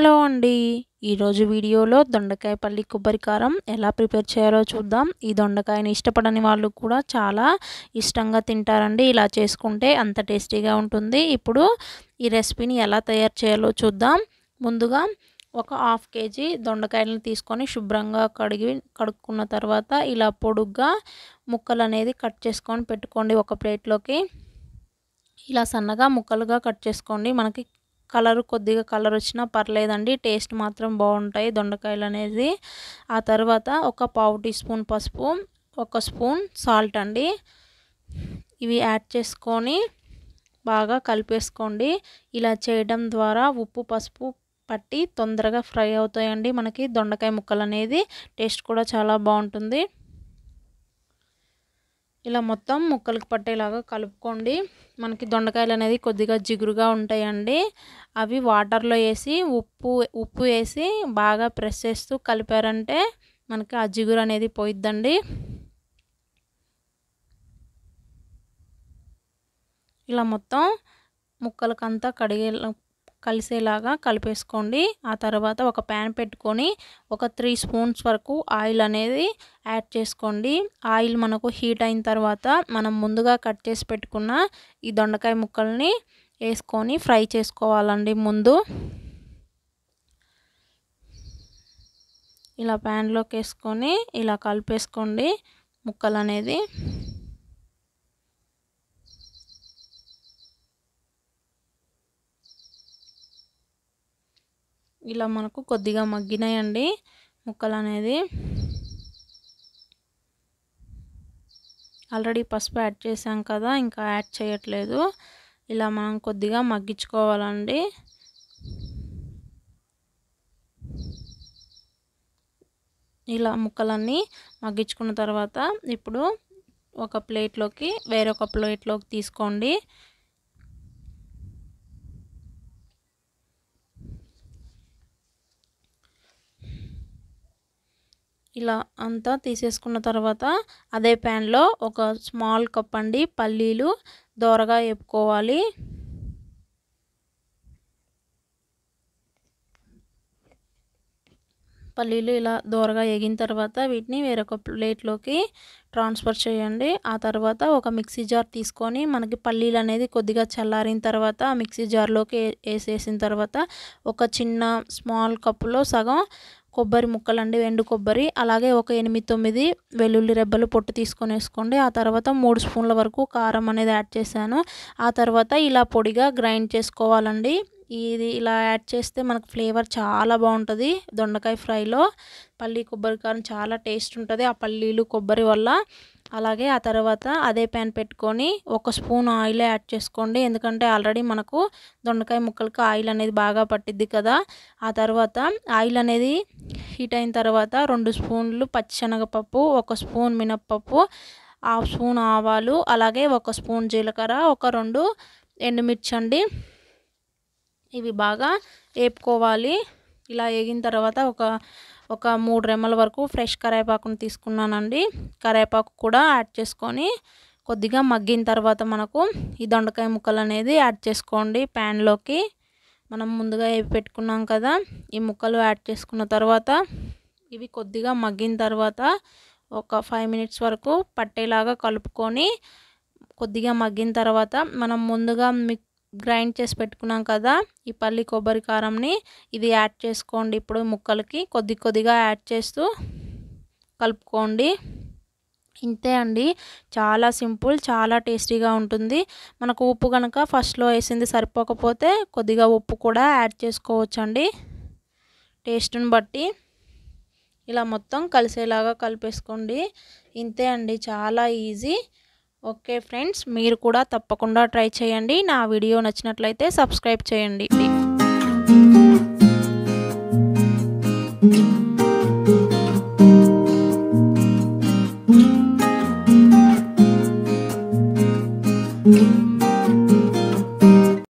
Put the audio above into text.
hello అండి ఈరోజు వీడియోలో దొండకాయ పల్లి కొబ్బరికారం ఎలా ప్రిపేర్ చేయాలో చూద్దాం ఈ దొండకాయని ఇష్టపడని వాళ్ళు కూడా చాలా ఇష్టంగా తింటారండి ఇలా చేసుకుంటే అంత టేస్టీగా ఉంటుంది ఇప్పుడు ఈ రెసిపీని ఎలా తయారు చేయాలో చూద్దాం ముందుగా ఒక హాఫ్ కేజీ దొండకాయలను తీసుకొని శుభ్రంగా కడిగి కడుక్కున్న తర్వాత ఇలా పొడుగ్గా ముక్కలు అనేది కట్ చేసుకొని పెట్టుకోండి ఒక ప్లేట్లోకి ఇలా సన్నగా ముక్కలుగా కట్ చేసుకోండి మనకి కలర్ కొద్దిగా కలర్ వచ్చినా పర్లేదండి టేస్ట్ మాత్రం బాగుంటాయి దొండకాయలు అనేది ఆ తర్వాత ఒక పావు టీ స్పూన్ పసుపు ఒక స్పూన్ సాల్ట్ అండి ఇవి యాడ్ చేసుకొని బాగా కలిపేసుకోండి ఇలా చేయడం ద్వారా ఉప్పు పసుపు పట్టి తొందరగా ఫ్రై అవుతాయండి మనకి దొండకాయ ముక్కలు అనేది టేస్ట్ కూడా చాలా బాగుంటుంది ఇలా మొత్తం ముక్కలకు పట్టేలాగా కలుపుకోండి మనకి దొండకాయలు అనేది కొద్దిగా జిగురుగా ఉంటాయండి అవి వాటర్లో వేసి ఉప్పు ఉప్పు వేసి బాగా ప్రెస్ చేస్తూ కలిపారంటే మనకి ఆ జిగురు అనేది పోయిద్దండి ఇలా మొత్తం ముక్కలకంతా కడిగే కలిసేలాగా కలిపేసుకోండి ఆ తర్వాత ఒక ప్యాన్ పెట్టుకొని ఒక త్రీ స్పూన్స్ వరకు ఆయిల్ అనేది యాడ్ చేసుకోండి ఆయిల్ మనకు హీట్ అయిన తర్వాత మనం ముందుగా కట్ చేసి పెట్టుకున్న ఈ దొండకాయ ముక్కల్ని వేసుకొని ఫ్రై చేసుకోవాలండి ముందు ఇలా ప్యాన్లోకి వేసుకొని ఇలా కలిపేసుకోండి ముక్కలు అనేది ఇలా మనకు కొద్దిగా మగ్గినాయండి ముక్కలు అనేది ఆల్రెడీ పసుపు యాడ్ చేసాం కదా ఇంకా యాడ్ చేయట్లేదు ఇలా మనం కొద్దిగా మగ్గించుకోవాలండి ఇలా ముక్కలన్నీ మగ్గించుకున్న తర్వాత ఇప్పుడు ఒక ప్లేట్లోకి వేరొక ప్లేట్లోకి తీసుకోండి ఇలా అంతా తీసేసుకున్న తర్వాత అదే ప్యాన్లో ఒక స్మాల్ కప్ అండి పల్లీలు దోరగా వేపుకోవాలి పల్లీలు ఇలా దోరగా ఎగిన తర్వాత వీటిని వేరొక ప్లేట్లోకి ట్రాన్స్ఫర్ చేయండి ఆ తర్వాత ఒక మిక్సీ జార్ తీసుకొని మనకి పల్లీలు అనేది కొద్దిగా చల్లారిన తర్వాత ఆ మిక్సీ జార్లోకి వేసేసిన తర్వాత ఒక చిన్న స్మాల్ కప్పులో సగం కొబ్బరి ముక్కలండి ఎండు కొబ్బరి అలాగే ఒక ఎనిమిది తొమ్మిది వెల్లుల్లి రెబ్బలు పొట్టు తీసుకొని వేసుకోండి ఆ తర్వాత మూడు స్పూన్ల వరకు కారం అనేది యాడ్ చేశాను ఆ తర్వాత ఇలా పొడిగా గ్రైండ్ చేసుకోవాలండి ఇది ఇలా యాడ్ చేస్తే మనకు ఫ్లేవర్ చాలా బాగుంటుంది దొండకాయ ఫ్రైలో పల్లి కొబ్బరి కారం చాలా టేస్ట్ ఉంటుంది ఆ పల్లీలు కొబ్బరి వల్ల అలాగే ఆ తర్వాత అదే ప్యాన్ పెట్టుకొని ఒక స్పూన్ ఆయిల్ యాడ్ చేసుకోండి ఎందుకంటే ఆల్రెడీ మనకు దొండకాయ ముక్కలకు ఆయిల్ అనేది బాగా పట్టిద్ది కదా ఆ తర్వాత ఆయిల్ అనేది హీట్ అయిన తర్వాత రెండు స్పూన్లు పచ్చిశనగపప్పు ఒక స్పూన్ మినప్పప్పు హాఫ్ స్పూన్ ఆవాలు అలాగే ఒక స్పూన్ జీలకర్ర ఒక రెండు ఎండుమిర్చి అండి ఇవి బాగా వేపుకోవాలి ఇలా వేగిన తర్వాత ఒక ఒక మూడు రెమ్మల వరకు ఫ్రెష్ కరేపాకును తీసుకున్నానండి కరేపాకు కూడా యాడ్ చేసుకొని కొద్దిగా మగ్గిన తర్వాత మనకు ఈ దొండకాయ ముక్కలు అనేది యాడ్ చేసుకోండి ప్యాన్లోకి మనం ముందుగా ఏవి పెట్టుకున్నాం కదా ఈ ముక్కలు యాడ్ చేసుకున్న తర్వాత ఇవి కొద్దిగా మగ్గిన తర్వాత ఒక ఫైవ్ మినిట్స్ వరకు పట్టేలాగా కలుపుకొని కొద్దిగా మగ్గిన తర్వాత మనం ముందుగా మిక్ గ్రైండ్ చేసి పెట్టుకున్నాం కదా ఈ పల్లి కొబ్బరి కారంని ఇది యాడ్ చేసుకోండి ఇప్పుడు ముక్కలకి కొద్ది కొద్దిగా యాడ్ చేస్తూ కలుపుకోండి ఇంతే అండి చాలా సింపుల్ చాలా టేస్టీగా ఉంటుంది మనకు ఉప్పు కనుక ఫస్ట్లో వేసింది సరిపోకపోతే కొద్దిగా ఉప్పు కూడా యాడ్ చేసుకోవచ్చండి టేస్ట్ని బట్టి ఇలా మొత్తం కలిసేలాగా కలిపేసుకోండి ఇంతే అండి చాలా ఈజీ ఓకే ఫ్రెండ్స్ మీరు కూడా తప్పకుండా ట్రై చేయండి నా వీడియో నచ్చినట్లయితే సబ్స్క్రైబ్ చేయండి